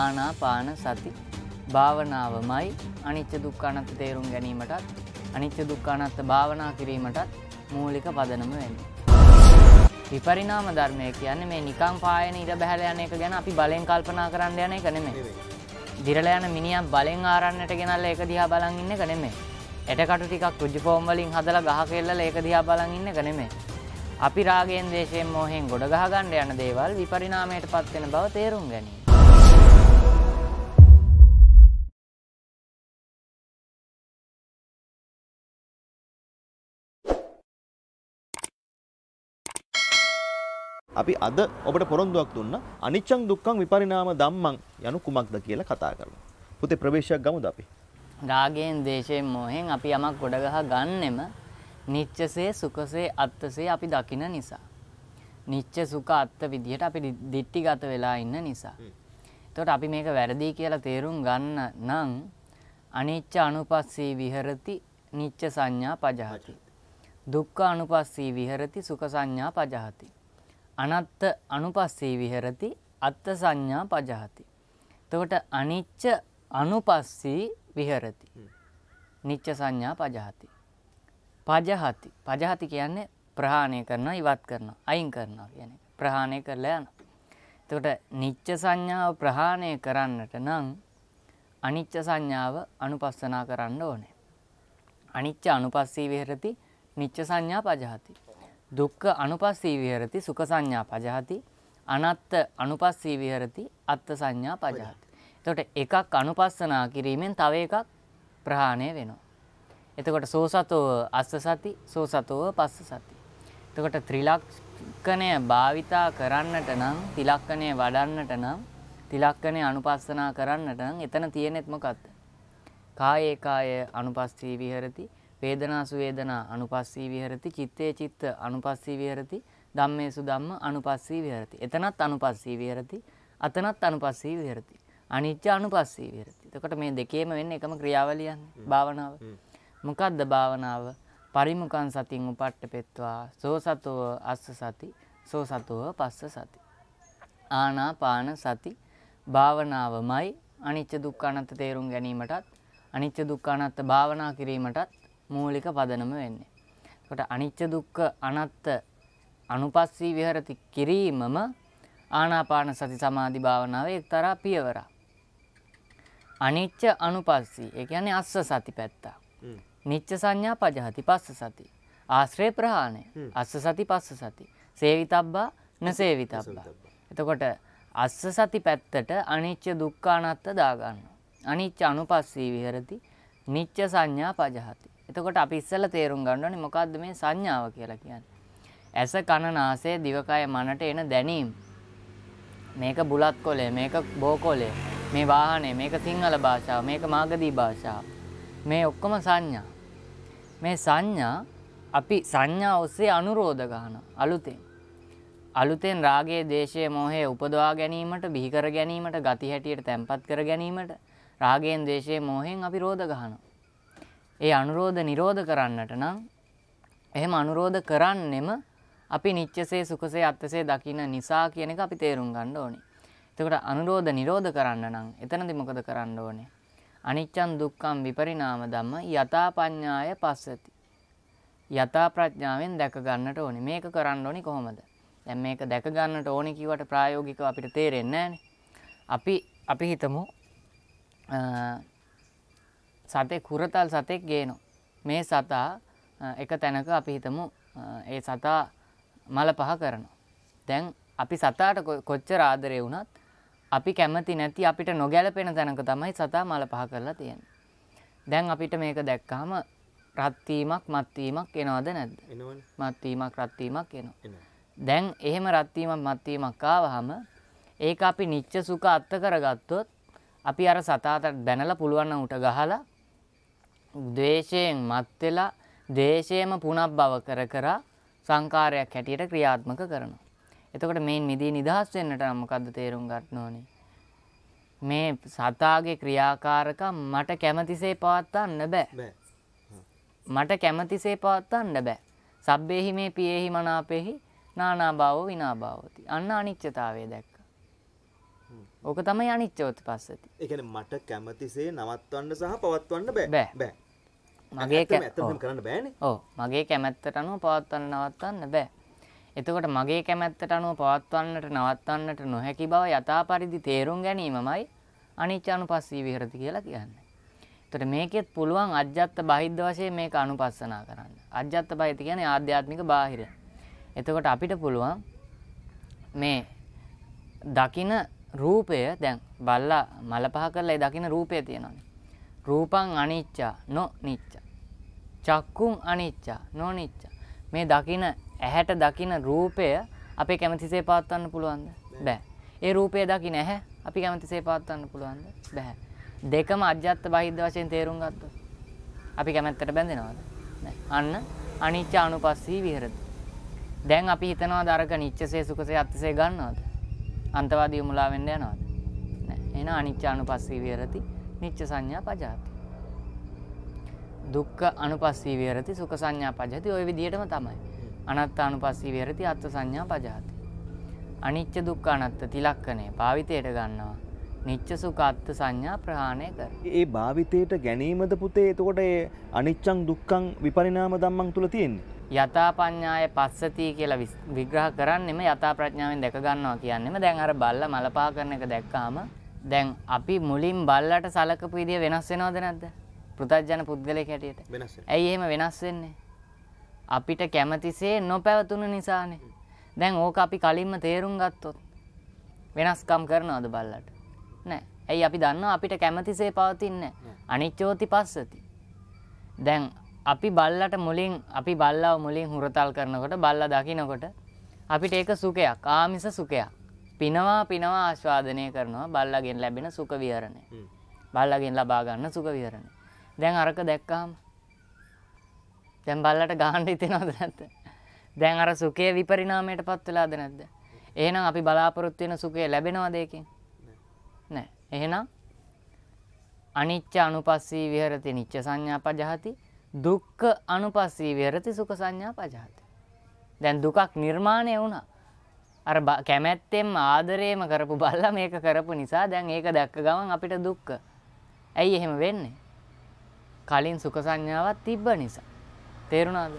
ආනාපාන සති භාවනාවමයි අනිච්ච දුක්ඛානත්ත තේරුම් ගැනීමටත් අනිච්ච දුක්ඛානත්ත භාවනා කිරීමටත් මූලික පදනම වෙන්නේ. විපරිණාම ධර්මය කියන්නේ මේ නිකං පායන ඉර බැහැල යන එක ගැන අපි බලෙන් කල්පනා කරන්න යන එක නෙමෙයි. දිරල යන මිනිහා බලෙන් ආරන්නට ගෙනල්ලා ඒක දිහා බලන් ඉන්න එක නෙමෙයි. එටකටු ටිකක් කුජි ෆෝම් වලින් හදලා ගහ කෙල්ලලා ඒක දිහා බලන් ඉන්න එක නෙමෙයි. අපි රාගයෙන්, දේශයෙන්, මෝහයෙන් ගොඩ ගහ ගන්න යන දේවල් විපරිණාමයටපත් වෙන බව තේරුම් ගැනීම. අපි අද ඔබට පොරොන්දුවක් දුන්න අනිච්චං දුක්ඛං විපරිණාම ධම්මං යනු කුමක්ද කියලා කතා කරමු. පුතේ ප්‍රවේශයක් ගමුද අපි? රාගයෙන්, දේශයෙන්, මොහෙන් අපි යමක් ගොඩ ගහ ගන්නෙම නිච්චසේ, සුඛසේ, අත්තසේ අපි දකින නිසා. නිච්ච සුඛ අත්ත විදිහට අපි දිට්ටිගත වෙලා ඉන්න නිසා. එතකොට අපි මේක වැරදි කියලා තේරුම් ගන්න නම් අනිච්ච අනුපස්සී විහෙරති නිච්ච සංඥා පජහති. දුක්ඛ අනුපස්සී විහෙරති සුඛ සංඥා පජහති. අනත්ත අනුපස්සේ විහෙරති අත්ත සංඥා පජහති. එතකොට අනිච්ච අනුපස්සී විහෙරති. නිච්ච සංඥා පජහති. පජහති. පජහති කියන්නේ ප්‍රහාණය කරනවා, ඉවත් කරනවා, අයින් කරනවා කියන එක. ප්‍රහාණය කරලා යනවා. එතකොට නිච්ච සංඥාව ප්‍රහාණය කරන්නට නම් අනිච්ච සංඥාව අනුපස්සනා කරන්න ඕනේ. අනිච්ච අනුපස්සී විහෙරති නිච්ච සංඥා පජහති. දුක්ඛ අනුපස්සී විහෙරති සුඛ සංඥා පජහති අනත්ත අනුපස්සී විහෙරති අත්ත සංඥා පජහති. එතකොට එකක් අනුපස්සනා කිරීමෙන් තව එකක් ප්‍රහාණය වෙනවා. එතකොට සෝසතෝ අස්ස සති සෝසතෝ පස්ස සති. එතකොට ත්‍රිලක්ෂණය භාවිතා කරන්නට නම් තිලක්ෂණය වඩන්නට නම් තිලක්කනේ අනුපස්සනා කරන්නට නම් එතන තියෙනෙත් මොකක්ද? කායේ කාය අනුපස්සී විහෙරති වේදනාසු වේදනා අනුපස්සී විහෙරති චිත්තේ චිත්ත අනුපස්සී විහෙරති ධම්මේසු ධම්ම අනුපස්සී විහෙරති එතනත් අනුපස්සී විහෙරති අතනත් අනුපස්සී විහෙරති අනිච්ච අනුපස්සී විහෙරති එතකොට මේ දෙකේම වෙන්නේ එකම ක්‍රියාවලියන්නේ භාවනාව මොකද්ද භාවනාව පරිමුඛං සතින් උපට්ඨපෙත්වා සෝසතෝ අස්ස සති සෝසතෝ පස්ස සති ආනාපාන සති භාවනාවමයි අනිච්ච දුක්ඛ අනත්ත තේරුම් ගැනීමටත් අනිච්ච දුක්ඛ අනත්ත භාවනා කිරීමටත් මූලික පදනම වෙන්නේ. එතකොට අනිච්ච දුක්ඛ අනාත්ත අනුපස්සී විහෙරති කිරීමම ආනාපාන සති සමාධි භාවනාවේ එක්තරා පියවරක්. අනිච්ච අනුපස්සී ඒ කියන්නේ අස්ස සති පැත්ත. නිච්ච සංඥා පජහති පස්ස සති. ආශ්‍රය ප්‍රහාණය අස්ස සති පස්ස සති. සේවිතබ්බා නසේවිතබ්බා. එතකොට අස්ස සති පැත්තට අනිච්ච දුක්ඛ අනාත්ත දාගන්නවා. අනිච්ච අනුපස්සී විහෙරති නිච්ච සංඥා පජහති. එතකොට අපි ඉස්සෙල්ලා තේරුම් ගන්න ඕනේ මොකද්ද මේ සංඥාව කියලා කියන්නේ. ඇස කන නාසය දිවකය මනට එන දැනීම්. මේක බුලත් කොලේ, මේක බෝකොලේ, මේ වාහනේ, මේක සිංහල භාෂාව, මේක මාගදී භාෂාව. මේ ඔක්කොම සංඥා. මේ සංඥා අපි සංඥා ඔස්සේ අනුරෝධ ගන්නවා අලුතෙන්. අලුතෙන් රාගයේ, දේශයේ, මොහයේ උපදවා ගැනීමට, බිහි කර ගැනීමට, ගති හැටියට තැම්පත් කර ගැනීමට රාගයෙන්, දේශයෙන්, මොහයෙන් අපි රෝධ ගන්නවා. ඒ අනුරෝධ නිරෝධ කරන්නට නම් එහෙම අනුරෝධ කරන්නෙම අපි නිච්චසේ සුඛසේ අත්තසේ දකින්න නිසා කියන එක අපි තේරුම් ගන්න ඕනේ. එතකොට අනුරෝධ නිරෝධ කරන්න නම් එතනදි මොකද කරන්න ඕනේ? අනිච්චං දුක්ඛං විපරිණාම ධම්ම යථා පඤ්ඤාය පස්සති. යථා ප්‍රඥාවෙන් දැක ගන්නට ඕනේ. මේක කරන්න ඕනේ කොහොමද? දැන් මේක දැක ගන්නට ඕනේ කියවට ප්‍රායෝගිකව අපිට තේරෙන්නේ නැහනේ. අපි අපි හිතමු සතේ කුරතල් සතෙක් ගේනවා. මේ සතා එක තැනක අපි හිතමු ඒ සතා මල පහ කරනවා. දැන් අපි සතාට කොච්චර ආදරේ වුණත් අපි කැමති නැති අපිට නොගැලපෙන තැනක තමයි සතා මල පහ කරලා තියෙන්නේ. දැන් අපිට මේක දැක්කහම රත් වීමක් මත් වීමක් එනවද නැද්ද? එනවනේ. මත් වීමක් රත් වීමක් එනවා. දැන් එහෙම රත් වීමක් මත් වීමක් ආවහම ඒක අපි නිච්ච සුඛ අත්ත කරගත්තොත් අපි අර සතාට බැනලා පුළුවන් නම් උට ගහලා ද්වේෂයෙන් මත් වෙලා ද්වේෂයම පුනබ්බව කර කර සංකාරයක් හැටියට ක්‍රියාත්මක කරනවා. එතකොට මේ නිදී නිදහස් වෙන්නට නම් මොකද්ද තේරුම් ගන්න ඕනේ? මේ සතාගේ ක්‍රියාකාරකම් මට කැමතිසේ පවත්වන්න බෑ. මට කැමතිසේ පවත්වන්න බෑ. සබ්බේහි මේ පියේහි මනාපේහි නානා භාව විනාභාවති. අන්න අනිච්චතාවය දැක්ක. ඕක තමයි අනිච්චෝත්පස්සති. ඒ කියන්නේ මට කැමතිසේ නවත්වන්න සහ පවත්වන්න බෑ. බෑ. මගේ කරන්න බෑන ඕ මගේ කැමැත්තට අනුව පවත්වන්න නවත්තන්න බෑ එතකොට මගේ කැමැත්තට අනුව පවත්වන්නට නවත්තන්නට නොහැකි බව යථා පරිදි තේරුම් ගැනීමමයි අනිච්චානු පස්සී විහරති කියලා කියන්න තොට මේකෙත් පුළුවන් අජ්‍යත්ත බහිද්ධ වශය මේක අනුපස්සනා කරන්න අජ්‍යත්ත බහිත කියන ආධ්‍යාත්මික බාහිර එතකොට අපිට පුළුවන් මේ දකින රූපය දැන් බල්ලා මල පහ කරලා දකින රූපය තියෙනවා රූපං අනිච්චා නො නිච්චා. චක්කුම් අනිච්චා නොනිච්චා. මේ දකින ඇහැට දකින රූපය අපේ කැමතිසේ පාත්වන්න පුළුවන්ද? බෑ. ඒ රූපය දකින ඇහැ අපි කැමතිසේ පාත්වන්න පුළුවන්ද? බෑ. දෙකම අජ්ජත් බහිද්ද වශයෙන් තේරුම් ගත්තොත් අපි කැමැත්තට බැඳෙනවද? අන්න අනිච්ච අනුපස්සී විහෙරති. දැන් අපි හිතනවාද අරක නිච්චසේ සුඛසේ අත්සේ ගන්නවද? අන්තවාදී යමුලා වෙන්න යනවද? නෑ. එහෙනම් අනිච්ච අනුපස්සී විහෙරති. නිච්ච සංඥා පජාති. දුක්ඛ අනුපස්සී විහෙරති සුඛ සංඥා පජාති ওই විදිහටම තමයි. අනාත්ත අනුපස්සී විහෙරති අත්ථ සංඥා පජාති. අනිච්ච දුක්ඛ අනාත්ත තිලක්කණේ භාවිතයට ගන්නවා. නිච්ච සුඛ අත්ථ සංඥා ප්‍රහාණය කර. ඒ භාවිතයට ගැනීමද පුතේ එතකොට ඒ අනිච්චං දුක්ඛං විපරිණාම ධම්මං තුල තියෙන්නේ. යථා පඤ්ඤාය පස්සති කියලා විග්‍රහ කරන්නෙම යථා ප්‍රඥාවෙන් දැක ගන්නවා කියන්නෙම දැන් අර බල්ලා මලපා කරන එක දැක්කාම දැන් අපි මුලින් බල්ලට සලකපු විදිය වෙනස් වෙනවද නැද්ද? පෘථජන පුද්ගලයෙක් හැටියට. වෙනස් වෙනවා. ඇයි එහෙම වෙනස් වෙන්නේ? අපිට කැමැතිසේ නොපැවතුණු නිසානේ. දැන් ඕක අපි කලින්ම තේරුම් ගත්තොත් වෙනස්කම් කරනවද බල්ලට? නැහැ. ඇයි අපි දන්නවා අපිට කැමැතිසේ පවතින්නේ නැහැ. අනිච්චෝති පස්සති. දැන් අපි බල්ලට මුලින් අපි බල්ලව මුලින් හුරතල් කරනකොට බල්ලා දකින්නකොට අපිට ඒක සුඛයක් ආමිස සුඛයක් පිනවා පිනවා ආස්වාදනය කරනවා බල්ලගෙන් ලැබෙන සුඛ විහරණය. බල්ලගෙන් ලබා ගන්න සුඛ විහරණය. දැන් අරක දැක්කාම දැන් බල්ලට ගහන්න හිතෙනවද නැද්ද? දැන් අර සුඛයේ විපරිණාමයටපත් වෙලාද නැද්ද? එහෙනම් අපි බලාපොරොත්තු වෙන සුඛය ලැබෙනවද ඒකෙන්? නෑ. එහෙනම් අනිච්ච අනුපස්සී විහෙරති නිච්ච සංඥා පජහති දුක්ඛ අනුපස්සී විහෙරති සුඛ සංඥා පජහති. දැන් දුකක් නිර්මාණය වුණා. අර කැමැත්තෙන් ආදරේම කරපු බල්ලා මේක කරපු නිසා දැන් ඒක දැක්ක ගමන් අපිට දුක්ක. ඇයි එහෙම වෙන්නේ? කලින් සුඛ සංඥාවක් තිබ්බ නිසා. තේරුණාද?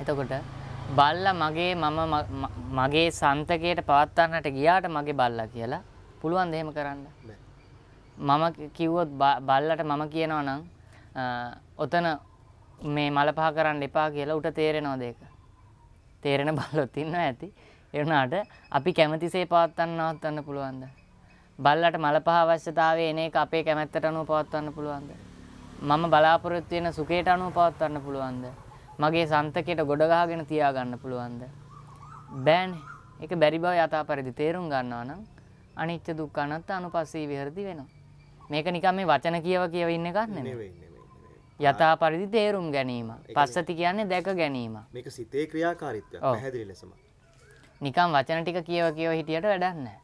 එතකොට බල්ලා මගේ මම මගේ සන්තකයට පවත්වන්නට ගියාට මගේ බල්ලා කියලා පුළුවන් දෙහෙම කරන්න. මම කිව්වොත් බල්ලට මම කියනවා නම් ඔතන මේ මල පහ කරන්න එපා කියලා උට තේරෙනවද ඒක? තේරෙන බල්ලොත් ඉන්නවා ඇති. එරුණාට අපි කැමතිසේ පවත්වන්න නවත්වන්න පුළුවන්ද? බල්ලට මල පහ අවශ්‍යතාවය එන එක අපේ කැමැත්තට අනුව පවත්වන්න පුළුවන්ද? මම බලාපොරොත්තු වෙන සුඛයට අනුව පවත්වන්න පුළුවන්ද? මගේ සන්තකයට ගොඩ ගහගෙන තියාගන්න පුළුවන්ද? බෑනේ. ඒක බැරි බව යථා පරිදි තේරුම් ගන්නවා නම් අනිත්‍ය දුක්ඛ අනාත්ත අනුපස්සී විහෙරති වෙනවා. මේක නිකන් මේ වචන කියව කියව ඉන්න එකක් නෙමෙයි. යථා පරිදි තේරුම් ගැනීම. පස්සති කියන්නේ දැක ගැනීම. මේක සිතේ ක්‍රියාකාරීත්වය පැහැදිලි ලෙසම. නිකම් වචන ටික කියව කියව හිටියට වැඩක් නැහැ.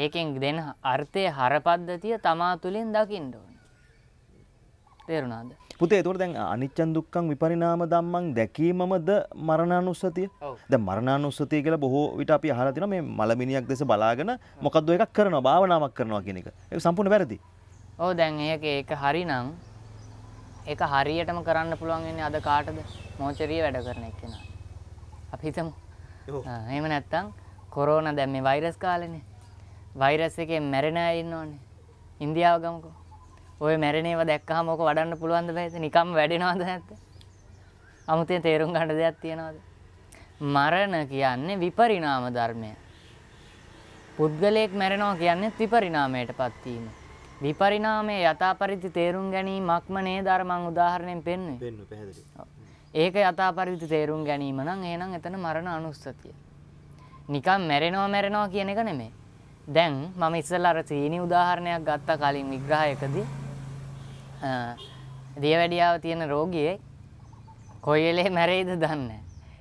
ඒකෙන් දෙන අර්ථයේ හරපද්ධතිය තමා තුලින් දකින්න ඕනේ. තේරුණාද? පුතේ ඒතකොට දැන් අනිච්චන් දුක්ඛං විපරිණාම ධම්මං දැකීමමද මරණානුස්සතිය. දැන් මරණානුස්සතිය කියලා බොහෝ විට අපි අහලා තිනවා මේ මලමිනියක් දැස බලාගෙන මොකද්ද එකක් කරනවා භාවනාවක් කරනවා කියන එක. ඒක සම්පූර්ණ වැරදි. ඔව් දැන් ඒක ඒක හරිනම් ඒක හරියටම කරන්න පුළුවන් වෙන්නේ අද කාටද? මෝචරිය වැඩ කරන එක්කෙනා. අපි හිතමු එහෙම නැත්තම් කොරෝන දැන් මේ වෛරස් කාලෙනේ. වෛරස් එකෙන් මැරෙන අය ඉන්නෝනේ. ඉන්දියාව ගමුකෝ. ඔය මැරෙන ඒවා දැක්කහම ඕක වඩන්න පුළුවන් ද බෑද? නිකම් වැඩෙනවද නැද්ද? අමුතෙන් තේරුම් ගන්න දෙයක් තියනවද? මරණ කියන්නේ විපරිණාම ධර්මය. පුද්ගලයෙක් මැරෙනවා කියන්නේ විපරිණාමයටපත් වීම. විපරිණාමයේ යථාපරිදි තේරුම් ගැනීමක්ම නේද අර මං උදාහරණයෙන් පෙන්වුවේ. පෙන්වුවේ පැහැදිලි. ඒක යථා පරිදි තේරුම් ගැනීම නම් එහෙනම් එතන මරණ අනුස්සතිය. නිකන් මැරෙනවා මැරෙනවා කියන එක නෙමෙයි. දැන් මම ඉස්සෙල්ලා අර සීනි උදාහරණයක් ගත්තා කලින් විග්‍රහයකදී දියවැඩියාව තියෙන රෝගියෙක් කොයි වෙලේ මැරෙයිද දන්නේ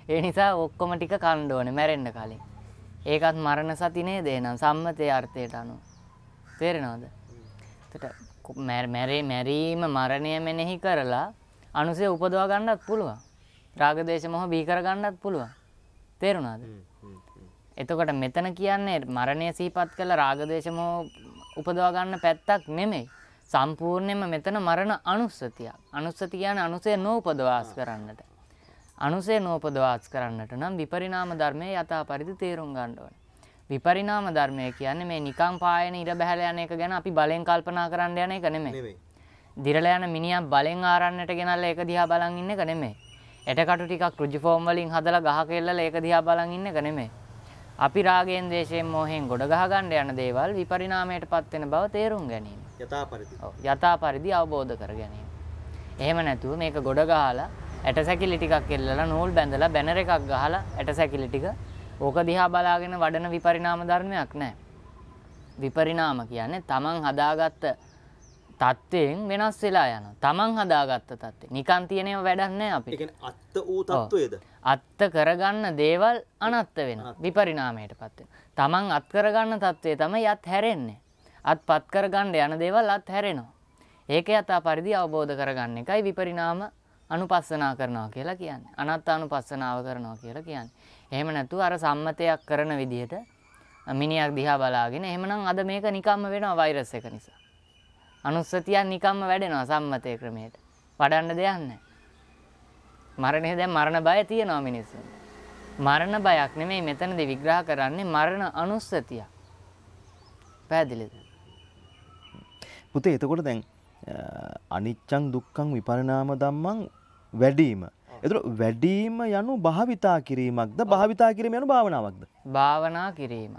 ඒ නිසා ඔක්කොම ටික කන්න ඕනේ මැරෙන්න කලින්. ඒකත් මරණ සති නේද එහෙනම් සම්මතයේ අර්ථයට අනුව. තේරෙනවද? එතකොට මැරේ මැරීම මරණය මෙනෙහි කරලා අනුසය උපදවා ගන්නත් පුළුවන්. රාගදේශ මොහ බිහි කර ගන්නත් පුළුවන්. තේරුණාද? එතකොට මෙතන කියන්නේ මරණය සිහිපත් කළ රාගදේශ මොහ උපදවා ගන්න පැත්තක් නෙමෙයි. සම්පූර්ණයෙන්ම මෙතන මරණ අනුස්සතියක්. අනුස්සති කියන්නේ අනුසය නෝපදවාස් කරන්නට. අනුසය නෝපදවාස් කරන්නට නම් විපරිණාම ධර්මයේ යථා පරිදි තේරුම් ගන්න ඕනේ. විපරිණාම ධර්මය කියන්නේ මේ නිකම් පායන ඉර බහැල යන එක ගැන අපි බලෙන් කල්පනා කරන්න යන එක නෙමෙයි. දිරලා යන මිනිහා බලෙන් ආරන්නට ගෙනල්ලා ඒක දිහා බලන් ඉන්න එක නෙමෙයි. එටකටු ටිකක් ඍජු ෆෝම් වලින් හදලා ගහ කෙල්ලලා ඒක දිහා බලන් ඉන්න එක නෙමෙයි. අපි රාගයෙන් දේශයෙන් මෝහයෙන් ගොඩ ගහ ගන්න යන දේවල් විපරිණාමයටපත් වෙන බව තේරුම් ගැනීම. යථා පරිදි. ඔව් යථා පරිදි අවබෝධ කර ගැනීම. එහෙම නැතුව මේක ගොඩ ගහලා ඇටසැකිලි ටිකක් එල්ලලා නූල් බැඳලා බැනර් එකක් ගහලා ඇටසැකිලි ටික ඕක දිහා බලාගෙන වඩන විපරිණාම ධර්මයක් නැහැ. විපරිණාම කියන්නේ Taman හදාගත්ත තත්ත්වයෙන් වෙනස් වෙලා යන තමන් හදාගත්ත තත්ත්වේ නිකන් තියෙනව වැඩක් නැහැ අපිට. ඒ අත්ත වූ තත්ත්වයේද? අත්ත කරගන්න දේවල් අනත්ත වෙනවා. විපරිණාමයටපත් වෙනවා. තමන් අත් කරගන්න තත්ත්වයේ තමයි අත් හැරෙන්නේ. අත්පත් කරගන්න යන දේවල් අත් හැරෙනවා. ඒක යථා පරිදි අවබෝධ කරගන්න එකයි විපරිණාම අනුපස්සනා කරනවා කියලා කියන්නේ. අනත්තානුපස්සනාව කරනවා කියලා කියන්නේ. එහෙම නැතුව අර සම්මතයක් කරන විදිහට මිනිහක් දිහා බලාගෙන එහෙමනම් අද මේක නිකම්ම වෙනවා වෛරස් එක නිසා. අනුස්සතියක් නිකම්ම වැඩෙනවා සම්මතය ක්‍රමයට. වඩන්න දෙයක් නැහැ. මරණය දැන් මරණ බය තියෙනවා මිනිස්සුන්ට. මරණ බයක් නෙමෙයි මෙතනදී විග්‍රහ කරන්නේ මරණ අනුස්සතිය. පැහැදිලිද? පුතේ එතකොට දැන් අනිච්චං දුක්ඛං විපරිණාම ධම්මං වැඩිම. එතකොට වැඩිම යනු භාවිතා කිරීමක්ද භාවිතා කිරීම යනු භාවනාවක්ද? භාවනා කිරීම.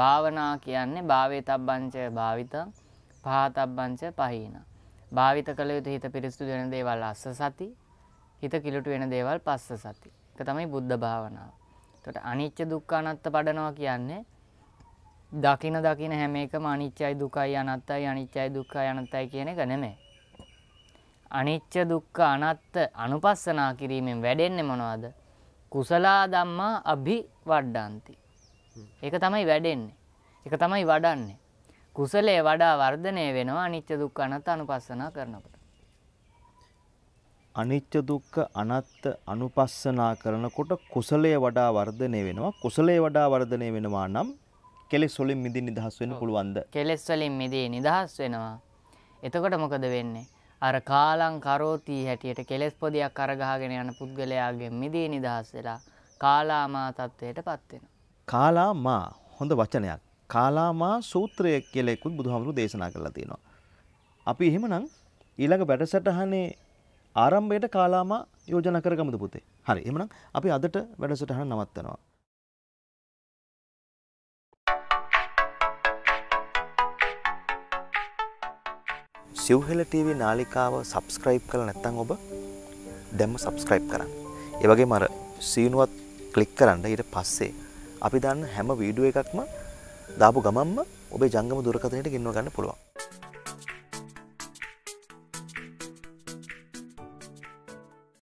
භාවනා කියන්නේ භාවේ තබ්බංච භාවිතං පහතබ්බංච පහීන. භාවිත කළ යුතු හිත පිරිසුදු වෙන දේවල් අස්ස සති, හිත කිලුට වෙන දේවල් පස්ස සති. ඒක තමයි බුද්ධ භාවනාව. එතකොට අනිච්ච දුක්ඛ අනාත්ත පඩනවා කියන්නේ දකින දකින හැම එකම අනිච්චයි දුකයි අනාත්තයි අනිච්චයි දුක්ඛයි අනාත්තයි කියන එක නෙමෙයි. අනිච්ච දුක්ඛ අනාත්ත අනුපස්සනා කිරීමෙන් වැඩෙන්නේ මොනවද? කුසලා ධම්මා අභිවඩ්ඩಂತಿ. ඒක තමයි වැඩෙන්නේ. ඒක තමයි වඩන්නේ. කුසලයේ වඩා වර්ධනය වෙනවා අනිත්‍ය දුක්ඛ අනත් අනුපස්සනා කරනකොට. අනිත්‍ය දුක්ඛ අනත්ත් අනුපස්සනා කරනකොට කුසලයේ වඩා වර්ධනය වෙනවා. කුසලයේ වඩා වර්ධනය වෙනවා නම් කෙලෙස් වලින් මිදින් නිදහස් වෙන්න පුළුවන්ද? කෙලෙස් වලින් මිදී නිදහස් වෙනවා. එතකොට මොකද වෙන්නේ? අර කාලං කරෝති හැටියට කෙලෙස් පොදියක් අරගහගෙන යන පුද්ගලයාගේ මිදී නිදහස් වෙලා කාලාමා තත්වයටපත් වෙනවා. කාලාමා හොඳ වචනයක්. කාලාමා සූත්‍රය කියලා එකුත් බුදුහාමුදුරු දේශනා කරලා තියෙනවා. අපි එහෙමනම් ඊළඟ වැඩසටහනේ ආරම්භයට කාලාමා යෝජනා කරගමුද පුතේ. හරි. එහෙමනම් අපි අදට වැඩසටහන නවත්තනවා. සිව්හෙල TV නාලිකාව සබස්ක්‍රයිබ් කළ නැත්තං ඔබ දැම්ම සබස්ක්‍රයිබ් කරන්න. ඒවගේ මර සීනුවත් කලික් කරන්න ඊට පස්සේ අපි දන්න හැම වීඩුව එකක්ම දාපු ගමන්ම ඔබේ ජංගම දුරකථනයට ගෙන්ව ගන්න පුළුවන්.